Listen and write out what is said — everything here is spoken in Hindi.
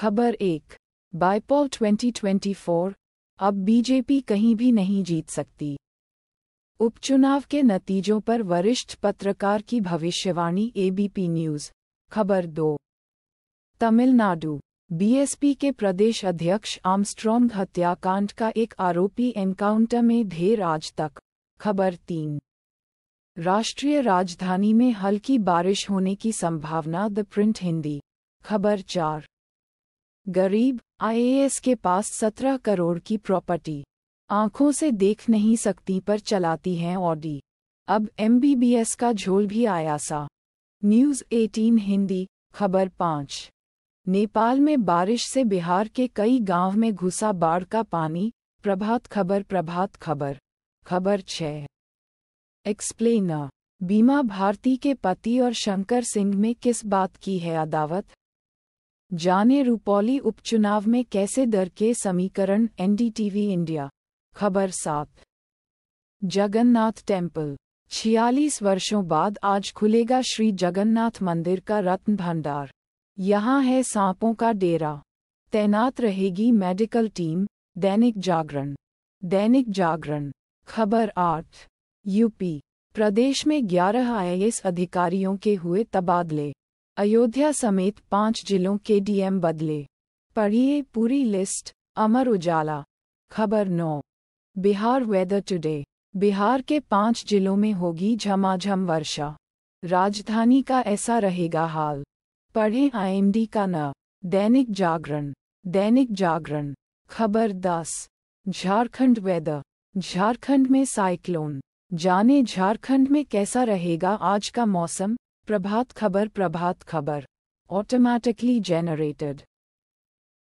खबर एक बायपॉल 2024 अब बीजेपी कहीं भी नहीं जीत सकती उपचुनाव के नतीजों पर वरिष्ठ पत्रकार की भविष्यवाणी एबीपी न्यूज खबर दो तमिलनाडु बीएसपी के प्रदेश अध्यक्ष आमस्ट्रॉन्ग हत्याकांड का एक आरोपी एनकाउंटर में ढेर आज तक खबर तीन राष्ट्रीय राजधानी में हल्की बारिश होने की संभावना द प्रिंट हिंदी खबर चार गरीब आईएएस के पास सत्रह करोड़ की प्रॉपर्टी आंखों से देख नहीं सकती पर चलाती हैं ऑडी अब एमबीबीएस का झोल भी आया सा न्यूज़ 18 हिंदी खबर पाँच नेपाल में बारिश से बिहार के कई गांव में घुसा बाढ़ का पानी प्रभात खबर प्रभात खबर खबर छः एक्सप्लेनर बीमा भारती के पति और शंकर सिंह में किस बात की है अदावत जाने रूपौली उपचुनाव में कैसे दर के समीकरण एनडीटीवी इंडिया खबर सात जगन्नाथ टेम्पल छियालीस वर्षों बाद आज खुलेगा श्री जगन्नाथ मंदिर का रत्न भंडार यहाँ है सांपों का डेरा तैनात रहेगी मेडिकल टीम दैनिक जागरण दैनिक जागरण खबर आठ यूपी प्रदेश में ग्यारह आईएएस अधिकारियों के हुए तबादले अयोध्या समेत पांच जिलों के डीएम बदले पढ़िए पूरी लिस्ट अमर उजाला खबर नौ बिहार वेदर टुडे बिहार के पांच जिलों में होगी झमाझम वर्षा राजधानी का ऐसा रहेगा हाल पढ़ें आईएमडी का न दैनिक जागरण दैनिक जागरण खबर दस झारखंड वेदर झारखंड में साइक्लोन जाने झारखंड में कैसा रहेगा आज का मौसम प्रभात खबर प्रभात खबर ऑटोमैटिकली जेनरेटेड